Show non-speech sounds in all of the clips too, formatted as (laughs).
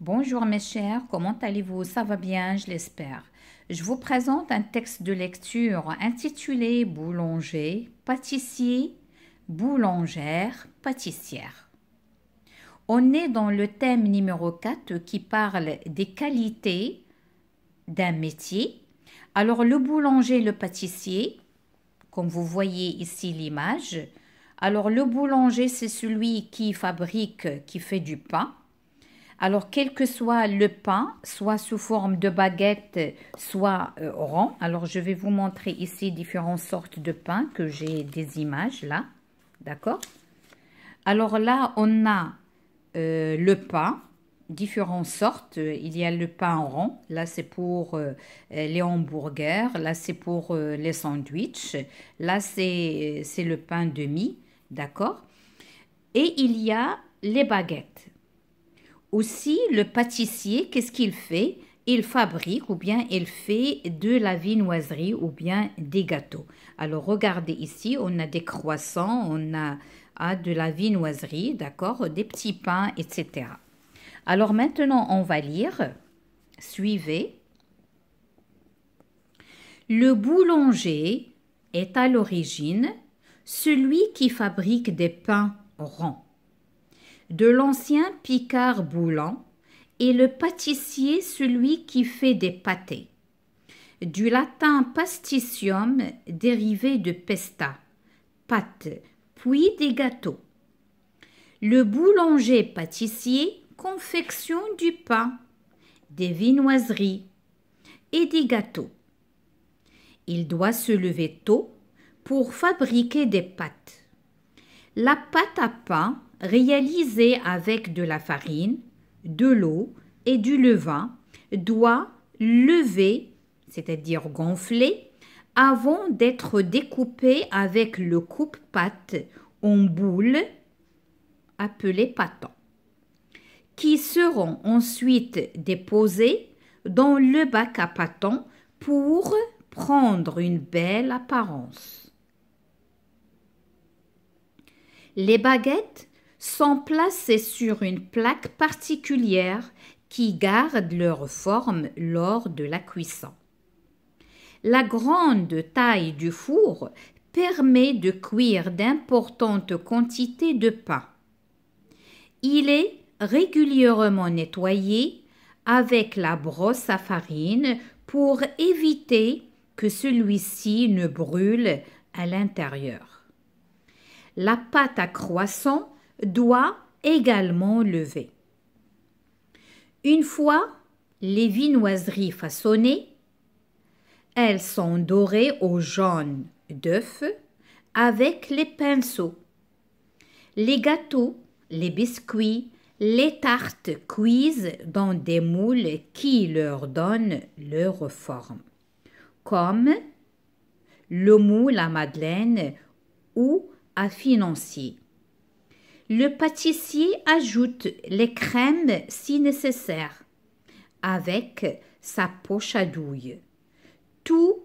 Bonjour mes chers, comment allez-vous Ça va bien, je l'espère. Je vous présente un texte de lecture intitulé Boulanger, pâtissier, boulangère, pâtissière. On est dans le thème numéro 4 qui parle des qualités d'un métier. Alors le boulanger, le pâtissier, comme vous voyez ici l'image, alors le boulanger c'est celui qui fabrique, qui fait du pain. Alors, quel que soit le pain, soit sous forme de baguette, soit euh, rond. Alors, je vais vous montrer ici différentes sortes de pain que j'ai des images là. D'accord Alors là, on a euh, le pain, différentes sortes. Il y a le pain rond, là c'est pour euh, les hamburgers, là c'est pour les sandwichs, là c'est le pain demi, d'accord Et il y a les baguettes. Aussi, le pâtissier, qu'est-ce qu'il fait Il fabrique ou bien il fait de la vinoiserie ou bien des gâteaux. Alors, regardez ici, on a des croissants, on a, de la vinoiserie, d'accord Des petits pains, etc. Alors maintenant, on va lire. Suivez. Le boulanger est à l'origine celui qui fabrique des pains ronds de l'ancien Picard boulant et le pâtissier celui qui fait des pâtés. Du latin pasticium, dérivé de pesta, pâte, puis des gâteaux. Le boulanger pâtissier confectionne du pain, des vinoiseries et des gâteaux. Il doit se lever tôt pour fabriquer des pâtes. La pâte à pain réalisé avec de la farine, de l'eau et du levain doit lever, c'est-à-dire gonfler, avant d'être découpé avec le coupe-pâte en boules appelées pâton, qui seront ensuite déposées dans le bac à patons pour prendre une belle apparence. Les baguettes sont placés sur une plaque particulière qui garde leur forme lors de la cuisson. La grande taille du four permet de cuire d'importantes quantités de pain. Il est régulièrement nettoyé avec la brosse à farine pour éviter que celui-ci ne brûle à l'intérieur. La pâte à croissant doit également lever. Une fois les vinoiseries façonnées, elles sont dorées au jaune d'œuf avec les pinceaux. Les gâteaux, les biscuits, les tartes cuisent dans des moules qui leur donnent leur forme, comme le moule à madeleine ou à financier. Le pâtissier ajoute les crèmes si nécessaire avec sa poche à douille. Tout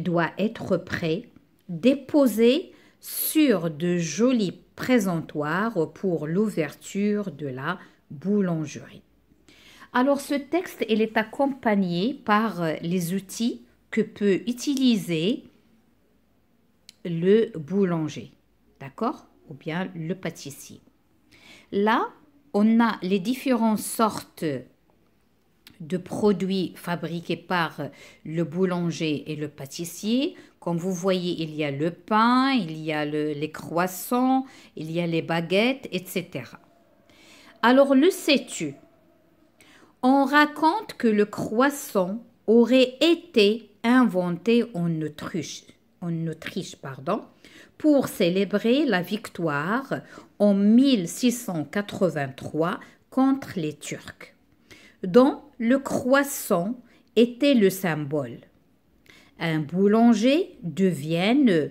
doit être prêt, déposé sur de jolis présentoirs pour l'ouverture de la boulangerie. Alors ce texte, il est accompagné par les outils que peut utiliser le boulanger. D'accord ou bien le pâtissier. Là, on a les différentes sortes de produits fabriqués par le boulanger et le pâtissier. Comme vous voyez, il y a le pain, il y a les croissants, il y a les baguettes, etc. Alors le sais-tu On raconte que le croissant aurait été inventé en Autriche, en Autriche pardon, pour célébrer la victoire en 1683 contre les Turcs, dont le croissant était le symbole. Un boulanger de Vienne,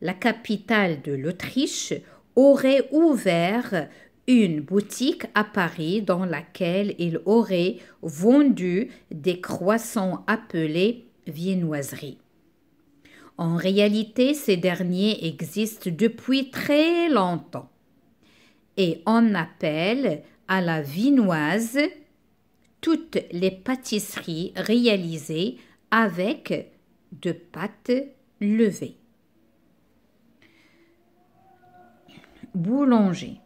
la capitale de l'Autriche, aurait ouvert une boutique à Paris dans laquelle il aurait vendu des croissants appelés viennoiseries. En réalité, ces derniers existent depuis très longtemps et on appelle à la vinoise toutes les pâtisseries réalisées avec de pâtes levées. Boulanger.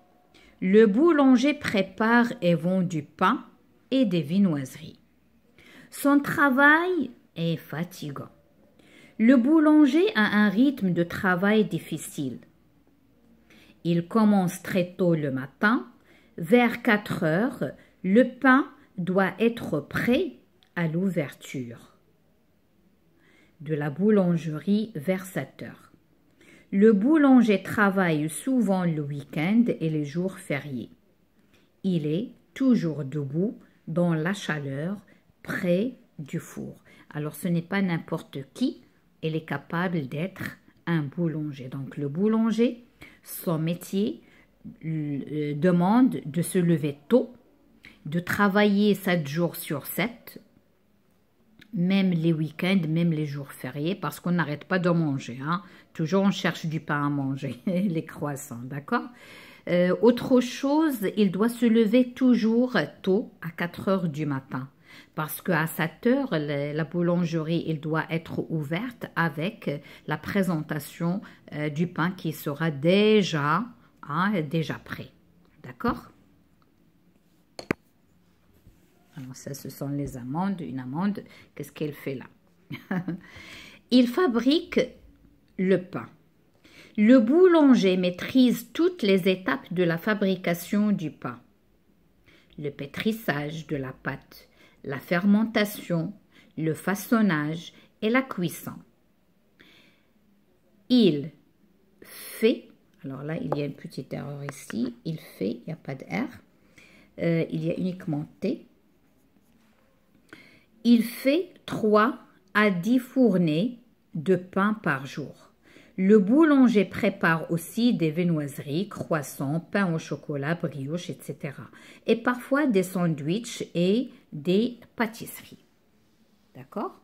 Le boulanger prépare et vend du pain et des vinoiseries. Son travail est fatigant. Le boulanger a un rythme de travail difficile. Il commence très tôt le matin. Vers 4 heures, le pain doit être prêt à l'ouverture de la boulangerie vers 7 heures. Le boulanger travaille souvent le week-end et les jours fériés. Il est toujours debout dans la chaleur près du four. Alors ce n'est pas n'importe qui, elle est capable d'être un boulanger. Donc le boulanger, son métier euh, demande de se lever tôt, de travailler 7 jours sur 7, même les week-ends, même les jours fériés, parce qu'on n'arrête pas de manger. Hein. Toujours on cherche du pain à manger, (laughs) les croissants, d'accord euh, Autre chose, il doit se lever toujours tôt, à 4 heures du matin parce qu'à cette heure, la boulangerie doit être ouverte avec la présentation euh, du pain qui sera déjà, hein, déjà prêt. D'accord Alors ça, ce sont les amandes. Une amande, qu'est-ce qu'elle fait là (laughs) Il fabrique le pain. Le boulanger maîtrise toutes les étapes de la fabrication du pain. Le pétrissage de la pâte, la fermentation, le façonnage et la cuisson. Il fait, alors là il y a une petite erreur ici, il fait, il n'y a pas de R, euh, il y a uniquement T. Il fait 3 à 10 fournées de pain par jour. Le boulanger prépare aussi des viennoiseries, croissants, pain au chocolat, brioche, etc. Et parfois des sandwichs et des pâtisseries. D'accord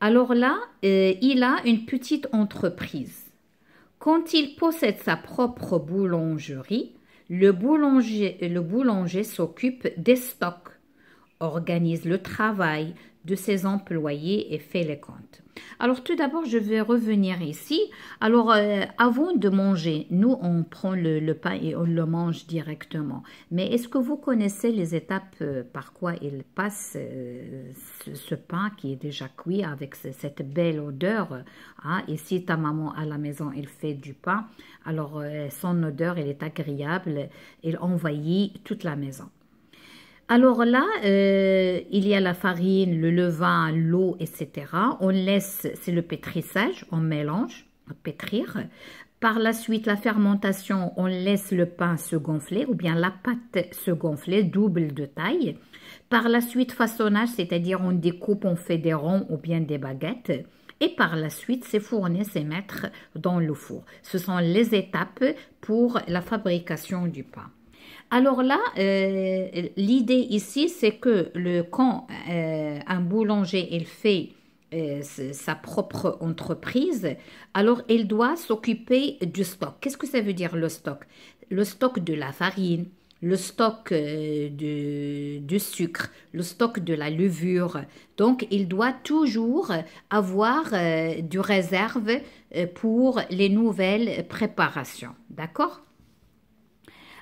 Alors là, euh, il a une petite entreprise. Quand il possède sa propre boulangerie, le boulanger, le boulanger s'occupe des stocks organise le travail de ses employés et fait les comptes. Alors tout d'abord, je vais revenir ici. Alors euh, avant de manger, nous on prend le, pain et on le mange directement. Mais est-ce que vous connaissez les étapes euh, par quoi il passe euh, ce, pain qui est déjà cuit avec cette belle odeur hein? Et si ta maman à la maison, elle fait du pain, alors son odeur, elle est agréable, elle envahit toute la maison. Alors là, euh, il y a la farine, le levain, l'eau, etc. On laisse, c'est le pétrissage, on mélange, on pétrir. Par la suite, la fermentation, on laisse le pain se gonfler ou bien la pâte se gonfler, double de taille. Par la suite, façonnage, c'est-à-dire on découpe, on fait des ronds ou bien des baguettes. Et par la suite, c'est fourner, c'est mettre dans le four. Ce sont les étapes pour la fabrication du pain. Alors là, euh, l'idée ici, c'est que le, quand euh, un boulanger, il fait euh, sa propre entreprise, alors il doit s'occuper du stock. Qu'est-ce que ça veut dire le stock Le stock de la farine, le stock de, du sucre, le stock de la levure. Donc, il doit toujours avoir du réserve pour les nouvelles préparations. D'accord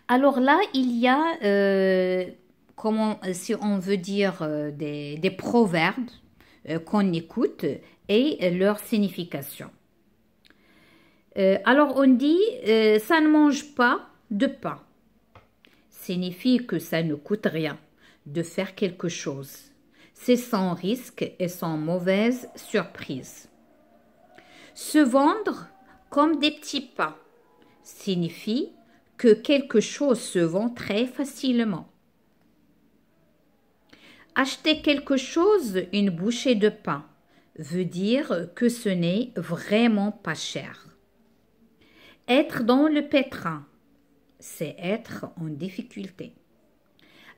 alors là, il y a, euh, comment, euh, si on veut dire, euh, des, proverbes qu'on écoute et leur signification. alors on dit ça ne mange pas de pain. Signifie que ça ne coûte rien de faire quelque chose. C'est sans risque et sans mauvaise surprise. Se vendre comme des petits pas signifie que quelque chose se vend très facilement. Acheter quelque chose, une bouchée de pain, veut dire que ce n'est vraiment pas cher. Être dans le pétrin, c'est être en difficulté.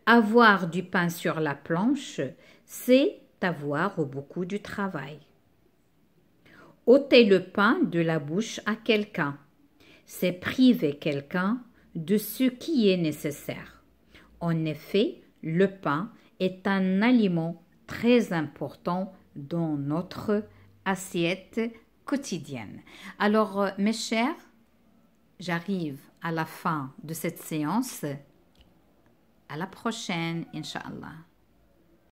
Avoir du pain sur la planche, c'est avoir beaucoup du travail. ôter le pain de la bouche à quelqu'un, c'est priver quelqu'un de ce qui est nécessaire. En effet, le pain est un aliment très important dans notre assiette quotidienne. Alors, euh, mes chers, j'arrive à la fin de cette séance. À la prochaine, inshallah.